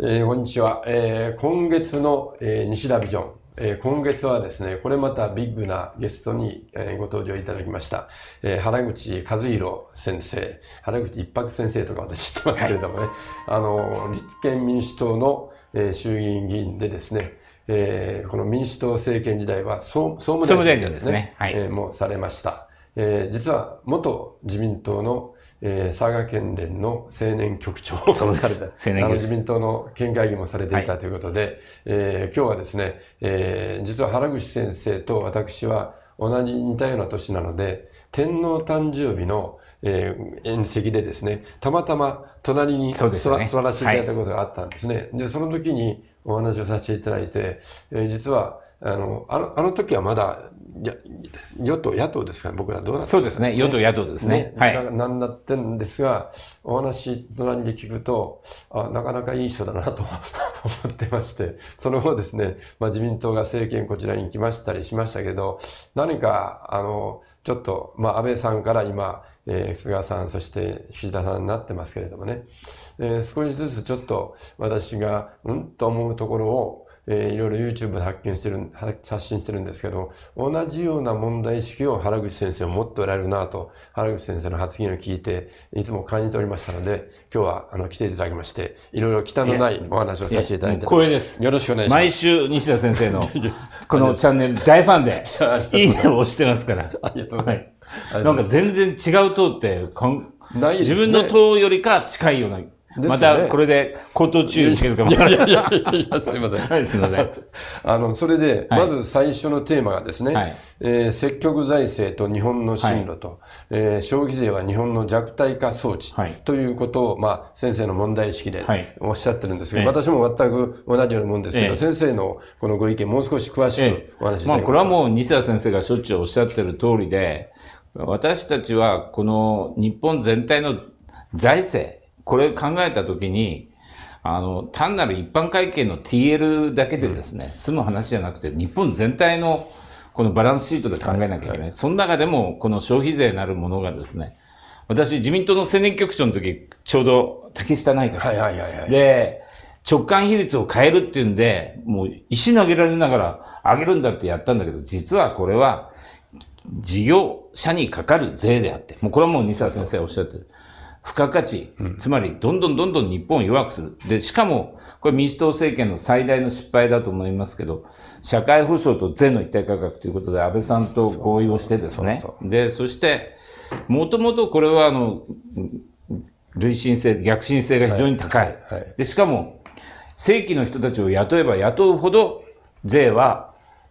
えー、こんにちは、えー、今月の、えー、西田ビジョン、えー、今月はですね、これまたビッグなゲストに、えー、ご登場いただきました、えー、原口和弘先生、原口一泊先生とか私知ってますけれどもね、あの、立憲民主党の、えー、衆議院議員でですね、えー、この民主党政権時代は総務大臣ですね、すねはい、えー、もされました。えー、実は元自民党のえー、佐賀県連の青年局長をされた、あの自民党の県会議もされていたということで、はい、えー、今日はですね、えー、実は原口先生と私は同じ似たような年なので、天皇誕生日の、えー、宴席でですね、たまたま隣に座,、ね、座らせていただいたことがあったんですね。はい、で、その時にお話をさせていただいて、えー、実は、あの、あの、あの時はまだ、与党、野党ですから、僕らどうだったそうですね、与党、野党ですね。ねはい。なんだってんですが、お話、隣で聞くと、あ、なかなかいい人だなと 思ってまして、その後ですね、まあ自民党が政権こちらに来ましたりしましたけど、何か、あの、ちょっと、まあ安倍さんから今、えー、菅さん、そして岸田さんになってますけれどもね、えー、少しずつちょっと私が、うんと思うところを、えー、いろいろ YouTube で発見してる、発信してるんですけど、同じような問題意識を原口先生を持っておられるなと、原口先生の発言を聞いて、いつも感じておりましたので、今日は、あの、来ていただきまして、いろいろ忌のないお話をさせていただいて。光栄です。よろしくお願いします。毎週、西田先生の、このチャンネル大ファンで、いいねを押してますから。ありがとうございます。はい、なんか全然違う党ってん、ないですね、自分の党よりか近いようなね、また、これで、口頭注意してるかも。いやいやいやいや、すみません。はい、すみません。あの、それで、まず最初のテーマがですね、はい、えー、積極財政と日本の進路と、はい、えー、消費税は日本の弱体化装置、はい、ということを、まあ、先生の問題意識でおっしゃってるんですけど、はい、私も全く同じようなもんですけど、ええ、先生のこのご意見、もう少し詳しくお話ししたい、まあ、これはもう西田先生がしょっちゅうおっしゃってる通りで、私たちは、この日本全体の財政、これ考えたときに、あの、単なる一般会計の TL だけでですね、うん、済む話じゃなくて、日本全体のこのバランスシートで考えなきゃいけない。はいはい、その中でも、この消費税なるものがですね、私、自民党の青年局長の時、ちょうど竹下内閣。はいはいはい、はい、で、直感比率を変えるっていうんで、もう石投げられながら上げるんだってやったんだけど、実はこれは事業者にかかる税であって、もうこれはもう西田先生おっしゃってる。付加価値、つまりどんどんどんどん日本を弱くする。で、しかも、これ民主党政権の最大の失敗だと思いますけど、社会保障と税の一体価格ということで安倍さんと合意をしてですね。で、そして、もともとこれはあの、累進性、逆進性が非常に高い、で、しかも、正規の人たちを雇えば雇うほど、税は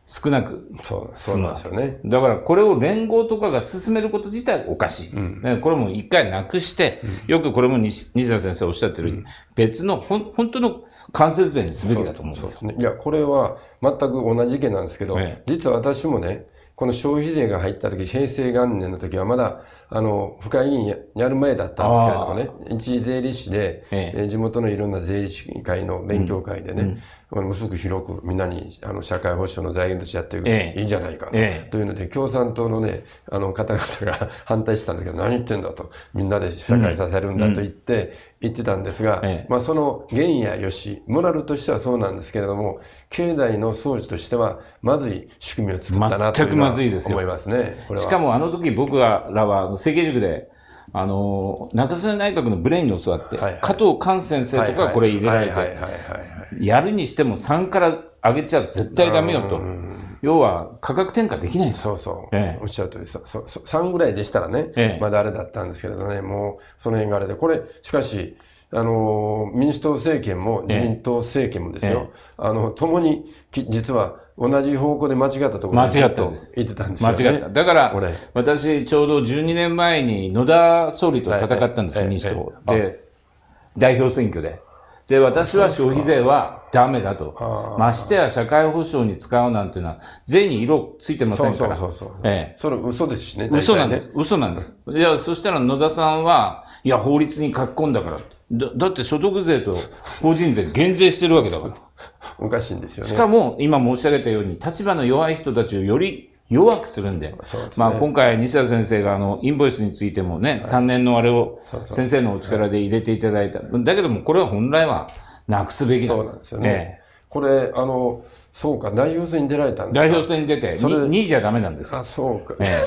少なく済むそうです。ですね、だからこれを連合とかが進めること自体おかしい。うん、これも一回なくして、うん、よくこれも西田先生おっしゃってる、うん、別のほん本当の間接税にすべきだと思うんですよ。すね、いや、これは全く同じ意見なんですけど、実は私もね、この消費税が入った時、平成元年の時はまだあの、府会議員やる前だったんですけれどもね、一税理士で、ええ、地元のいろんな税理士会の勉強会でね、うん、のすごく広くみんなにあの社会保障の財源としてやっていく、ええ、いいんじゃないかと,、というので、共産党のね、あの方々が 反対したんですけど、何言ってんだと、みんなで社会させるんだと言って、言ってたんですが、ええ、まあ、その原野よし、モラルとしてはそうなんですけれども、境内の装除としては、まずい仕組みを作ったなというのは思いますね。まずいですよしかもあの時僕らは、政経塾で、あの、中曽根内閣のブレインに教わって、はいはい、加藤寛先生とかこれ入れて。やるにしても3から上げちゃ絶対ダメよと。要は価格転嫁できないそうそう、ええ、おっしゃる通りそそ3ぐらいでしたらね、ええ、まだあれだったんですけれどね、もうその辺があれで、これ、しかし、あの、民主党政権も自民党政権もですよ、ええ、あの、共に、実は、同じ方向で間違ったところ間違ったんです。てたんですよ、ね、間違った。だから、私、ちょうど12年前に野田総理と戦ったんですよ、民主党。で、代表選挙で。で、私は消費税はダメだと。ましてや社会保障に使うなんていうのは、税に色ついてませんから。そうそうそうそう。ええ。それ嘘ですしね。嘘なんです。嘘なんです。いや、そしたら野田さんは、いや、法律に書き込んだからだ。だって所得税と法人税減税してるわけだから。おかしいんですよね。しかも、今申し上げたように、立場の弱い人たちをより弱くするんで。そうですね、まあ今回、西田先生があの、インボイスについてもね、はい、3年のあれを先生のお力で入れていただいた。だけども、これは本来はなくすべきなんです。そうなんですよね。ねこれ、あの、そうか、代表選に出られたんです代表選に出て、それ2位じゃダメなんですあ、そうか。ね、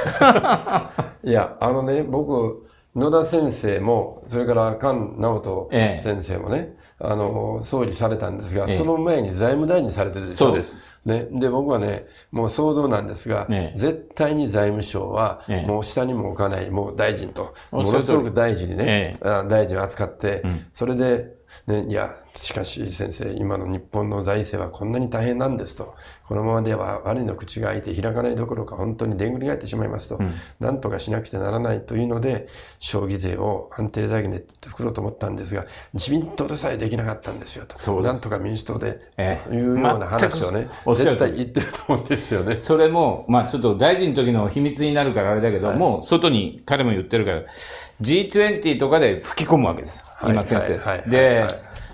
いや、あのね、僕、野田先生も、それから菅直人先生もね、ええ、あの、総理されたんですが、ええ、その前に財務大臣されてるでしょ。そうです。ね。で、僕はね、もう騒動なんですが、え、絶対に財務省は、もう下にも置かない、もう大臣と、ものすごく大事にね、大臣を扱って、うん、それでね、いや、しかし先生、今の日本の財政はこんなに大変なんですと。このままでは我の口が開いて開かないどころか本当にでんぐり返ってしまいますと。うん、なんとかしなくてならないというので、消費税を安定財源で作ろうと思ったんですが、自民党でさえできなかったんですよと。なんとか民主党で、ええというような話をね、絶対言ってると思うんですよね。それも、まあちょっと大臣の時の秘密になるからあれだけど、はい、もう外に彼も言ってるから、G20 とかで吹き込むわけです。今先生。で、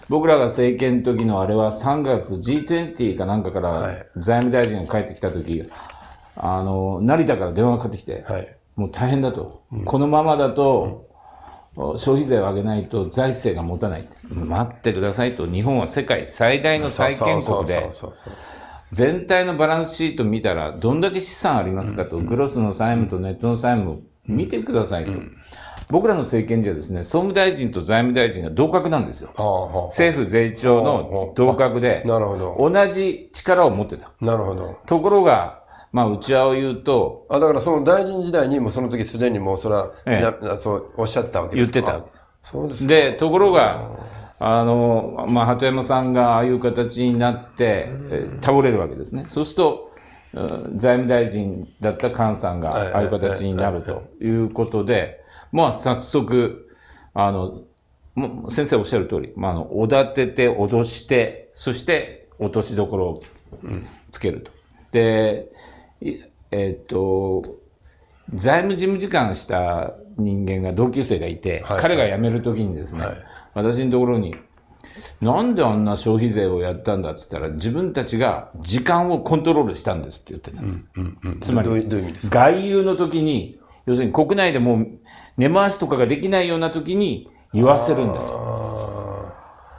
僕らが政権の時のあれは3月 G20 かなんかから財務大臣が帰ってきた時、あの、成田から電話がかかってきて、はい、もう大変だと。うん、このままだと、うん、消費税を上げないと財政が持たない。待ってくださいと、日本は世界最大の債権国で、全体のバランスシート見たら、どんだけ資産ありますかと、グロスの債務とネットの債務見てくださいと。僕らの政権じゃですね、総務大臣と財務大臣が同格なんですよ。ああ、政府税調の同格で、なるほど同じ力を持ってた。なるほど。ところが、まあ、内輪を言うと。あ、だからその大臣時代にもその時すでにもうそれは、ええ、そうおっしゃったわけです言ってたわけです。そうですで、ところが、あの、まあ、鳩山さんがああいう形になって、倒れるわけですね。そうすると、財務大臣だった菅さんがああいう形になるということで、まあ、早速、あの、先生おっしゃる通り、まあ、あの、おだてて、脅して、そして、落としどころをつけると。で、えっと、財務事務次官した人間が同級生がいて、はい、彼が辞めるときにですね、はい、私のところに、なんであんな消費税をやったんだっつったら、自分たちが時間をコントロールしたんですって言ってたんです。つまり、外遊の時に要するに国内でもう根回しとかができないような時に言わせるんだと。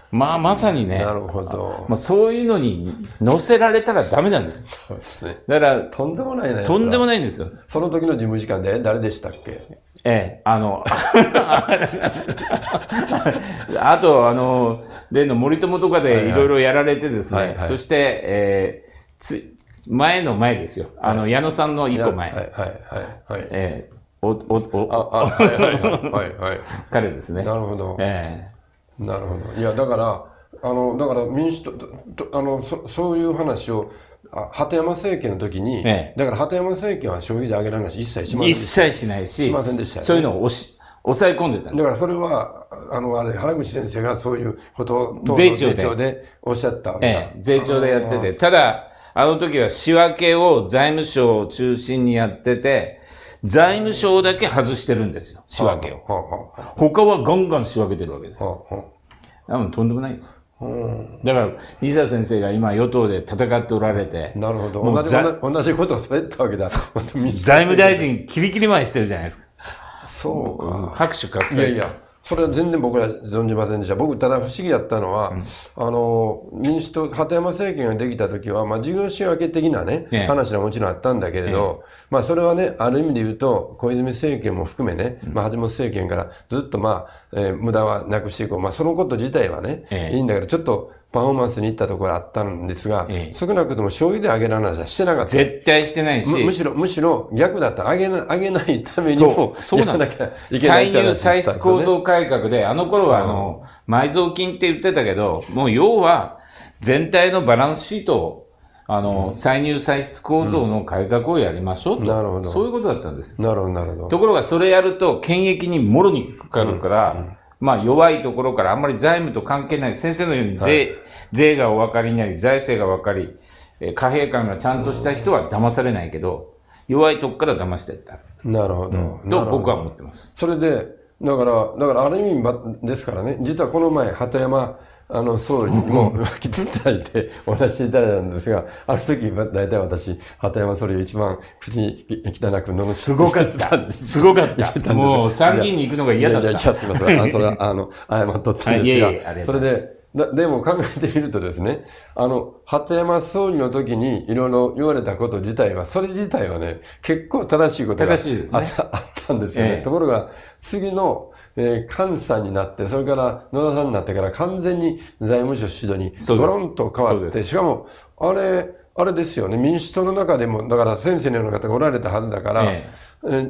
まあまさにね、なるほどまあ、そういうのに乗せられたらだめなんですよ。すね、だから、とんでもないとんでもないんですよ。その時の事務次官で誰でしたっけええ、あの、あと、あの、例の森友とかでいろいろやられてですね、はいはい、そして、えー、つ前の前ですよ。あの、はい、矢野さんの一個前。はいはいはい、えお、お、お、あ、あ、はいはいはい、はい。彼ですね。なるほど。ええー、なるほど。いや、だから、あの、だから民主党、あの、そそういう話を、鳩山政権の時に、ええ、だから鳩山政権は消費税上げない話一切しませんでした。一切しないし、しませんでした、ね、そういうのを押し、抑え込んでただからそれは、あの、あれ、原口先生がそういうことを、税調税調でおっしゃったええ、税調でやってて、ただ、あの時は仕分けを財務省を中心にやってて、財務省だけ外してるんですよ。仕分けを。他はガンガン仕分けてるわけですよ。多分とんでもないです。だから、西田先生が今、与党で戦っておられて。なるほど。同じ、同じことをされたわけだ。財務大臣、キリキリ前してるじゃないですか。そうか。拍手喝采。いやいや。それは全然僕ら存じませんでした。僕、ただ不思議だったのは、うん、あの、民主党、鳩山政権ができた時は、まあ、事業仕分け的なね、ええ、話はもちろんあったんだけれど、え、まあ、それはね、ある意味で言うと、小泉政権も含めね、まあ、橋本政権からずっとまあ、えー、無駄はなくしていこう。まあ、そのこと自体はね、いいんだけど、ちょっと、パフォーマンスに行ったところあったんですが、ええ、少なくとも醤油で揚げる話はしてなかった。絶対してないし。むしろ、むしろ逆だったあ揚げな、揚げないためにも、そうなんだいけない歳入歳出構造改革で、あの頃はあの、うん、埋蔵金って言ってたけど、もう要は、全体のバランスシートを、あの、うん、歳入歳出構造の改革をやりましょうと、うん、なるほどそういうことだったんです。なるほど、なるほど。ところがそれやると、権益にもろにかかるから、まあ弱いところからあんまり財務と関係ない、先生のように税はい、税がお分かりになり、財政が分かり、え貨幣感がちゃんとした人は騙されないけど、弱いとこから騙していった。なるほど。と僕は思ってます。それで、だから、だからある意味ですからね、実はこの前、鳩山、あの、総理にも来ていただいてお話していただいたんですが、ある時、大体私、畑山総理を一番口に汚く飲む。すごかった。すごかった。もう参議院に行くのが嫌だった。いやいや、すみません。あそれは、あの、謝っとったんですが、いえいえすそれで、だでも考えてみるとですね、あの、鳩山総理の時にいろいろ言われたこと自体は、それ自体はね、結構正しいことがあった,、ね、あったんですよね。ええところが、次のえー、菅さんになって、それから野田さんになってから完全に財務省指導にゴロンと変わって、しかも、あれ、あれですよね、民主党の中でも、だから先生のような方がおられたはずだから、ええ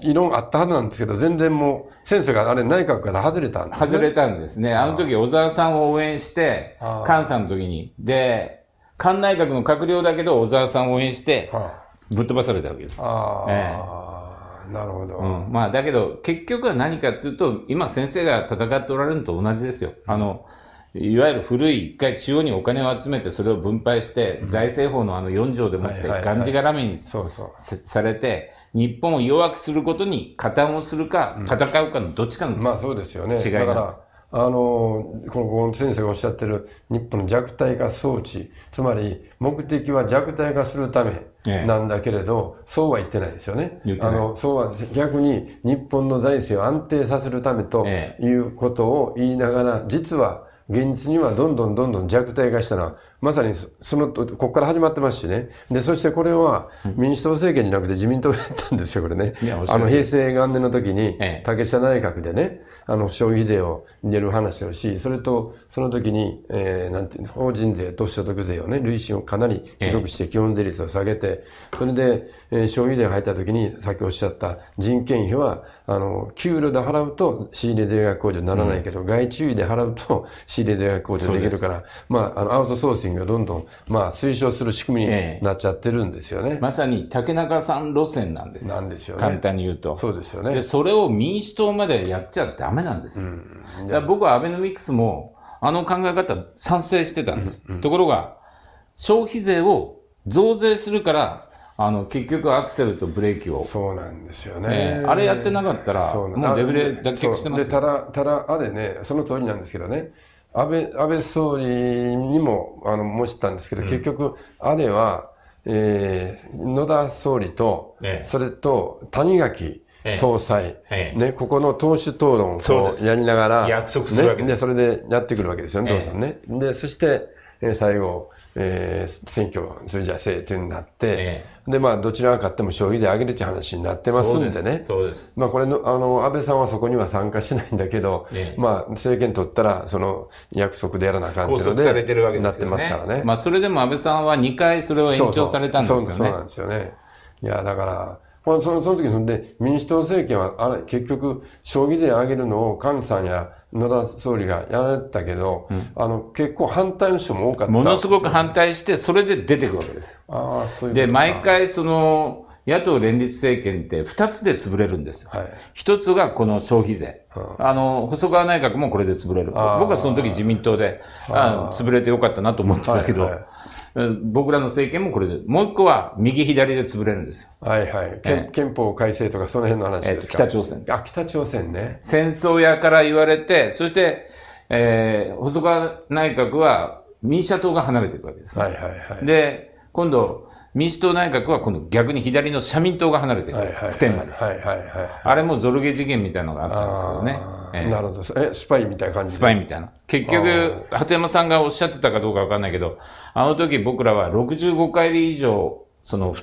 異論あったはずなんですけど、全然もう、先生があれ内閣から外れたんですね。外れたんですね。あの時小沢さんを応援して、菅さんの時に。で、菅内閣の閣僚だけど小沢さんを応援して、ぶっ飛ばされたわけです。あえなるほど。うん。まあ、だけど、結局は何かというと、今先生が戦っておられるのと同じですよ。あの、いわゆる古い一回中央にお金を集めてそれを分配して、財政法のあの4条でもってがんじがらめにされて、日本を弱くすることに加担をするか、戦うかのどっちかの違いなんです。まあそうですよね。だから、あの、この先生がおっしゃってる日本の弱体化装置、つまり目的は弱体化するため、なんだけれど、ええ、そうは言ってないですよね。あの、そうは逆に日本の財政を安定させるためということを言いながら、実は現実にはどんどんどんどん弱体化したのは、まさにその、ここから始まってますしね。で、そしてこれは民主党政権じゃなくて自民党がやったんですよ、これね。あの、平成元年の時に、竹下内閣でね、えあの、消費税を入れる話をし、それと、その時に、えー、なんていうの、法人税と所得税をね、累進をかなり広くして、基本税率を下げて、それで、え消費税入った時に、さっきおっしゃった人件費は、あの、給料で払うと仕入れ税額控除にならないけど、うん、外注意で払うと 仕入れ税額控除できるから、まあ、あの、アウトソーシングをどんどん、まあ、推奨する仕組みになっちゃってるんですよね。えまさに竹中さん路線なんですよ。なんですよね。簡単に言うと。そうですよね。で、それを民主党までやっちゃダメなんですよ。うん、僕はアベノミクスも、あの考え方賛成してたんです。うんうん、ところが、消費税を増税するからあの結局アクセルとブレーキをそうなんですよね、えー、あれやってなかったらもうレベル脱却してますただただあれねその通りなんですけどね安倍安倍総理にもあの申したんですけど、うん、結局あれは、えー、野田総理と、えー、それと谷垣総裁、ええ、ね、ここの党首討論をやりながら、約束するわけです、ね、でそれでやってくるわけですよね、どんどんね。で、そして、え最後、えー、選挙、それじゃ政というになって、えで、まあ、どちらが勝っても消費税上げるという話になってますんでね。そうです。まあ、これの、あの、安倍さんはそこには参加しないんだけど、えまあ、政権取ったら、その、約束でやらなあかんというので、されてるわけですね。なってますからね。まあ、それでも安倍さんは2回それを延長されたんですよね。そうそうなんですよね。いや、だから、そのその時そんで、民主党政権は、あれ、結局、消費税上げるのを菅さんや、野田総理がやられたけど、うん、あの結構反対の人も多かったものすごく反対して、それで出てくるわけですよ。あそういうで、毎回その、野党連立政権って2つで潰れるんですよ。はい、1つがこの消費税。うん、あの、細川内閣もこれで潰れる。僕はその時自民党で、あの潰れてよかったなと思ってたけど、はいはい、僕らの政権もこれで、もう一個は右左で潰れるんですよ。はいはい。えー、憲法改正とかその辺の話ですか、えー、北朝鮮です。あ、北朝鮮ね。戦争やから言われて、そして、えー、細川内閣は民社党が離れていくわけです、はいはいはい。で、今度、民主党内閣は今度逆に左の社民党が離れていくけです。普天間で。はいはいはい。あれもゾルゲ事件みたいなのがあったんですけどね。ええ、なるんです。え、スパイみたいな感じスパイみたいな。結局、鳩山さんがおっしゃってたかどうかわかんないけど、あの時僕らは65回以上、その、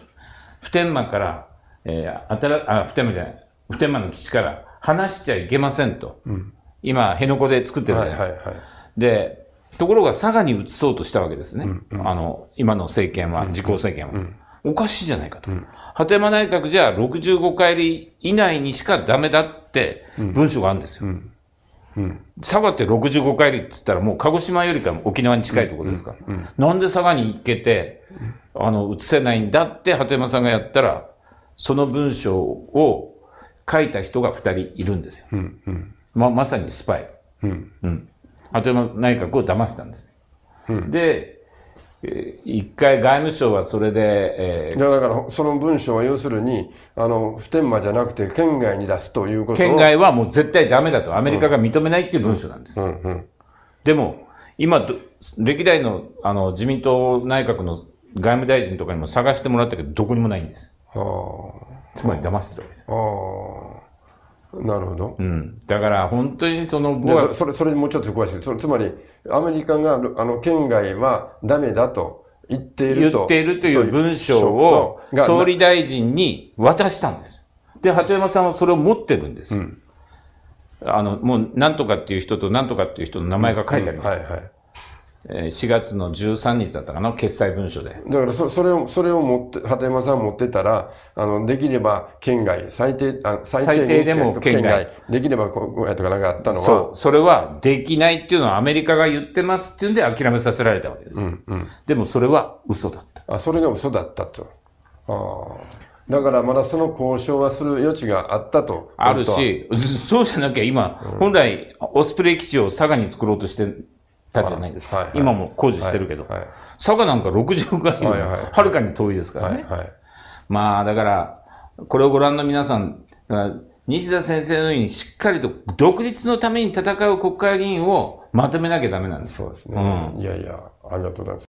普天間から、えー、あ、普天間じゃない、普天間の基地から離しちゃいけませんと。うん、今、辺野古で作ってるじゃないですか。はいはいはい、で、ところが佐賀に移そうとしたわけですね。うんうん、あの、今の政権は、自公政権は。うんうんおかしいじゃないかと。鳩、うん、山内閣じゃ65回以内にしかダメだって文章があるんですよ。うん佐賀って65回りって言ったらもう鹿児島よりか沖縄に近いところですから、なんで佐賀に行けてあの移せないんだって鳩山さんがやったらその文章を書いた人が2人いるんですよ、ままさにスパイ、うん鳩山内閣を騙したんです、で一回外務省はそれで、えー、だからその文書は要するにあの普天間じゃなくて県外に出すということ県外はもう絶対だめだとアメリカが認めないっていう文書なんです、でも今歴代のあの自民党内閣の外務大臣とかにも探してもらったけどどこにもないんです、はあ、つまり騙してるわけです、はあなるほど、うん、だから本当にその僕はそれそれもうちょっと詳しいそつまりアメリカがあの県外はダメだと言っていると言っているという文章を総理大臣に渡したんですで鳩山さんはそれを持ってるんです、うん、あのもうなんとかっていう人となんとかっていう人の名前が書いてあります、うんはいはい4月の13日だったかな、決裁文書で。だからそ、それを、それを持って、鳩山さん持ってたら、あの、できれば県外、最低、あ最低最低でも県外。できればこうやとかなんかあったのは。そう、それはできないっていうのはアメリカが言ってますっていうんで諦めさせられたわけです。うんうん、でもそれは嘘だった。あ、それが嘘だったと。ああ。だからまだその交渉はする余地があったと。あるし、そうじゃなきゃ今、うん、本来、オスプレイ基地を佐賀に作ろうとしてたじゃないですか。はいはい、今も工事してるけど、はいはい、佐賀なんか60階よりはるかに遠いですからね。はいはい、まあだから、これをご覧の皆さん、西田先生のようにしっかりと独立のために戦う国会議員をまとめなきゃダメなんです。そうですね。うん、いやいや、ありがとうございます。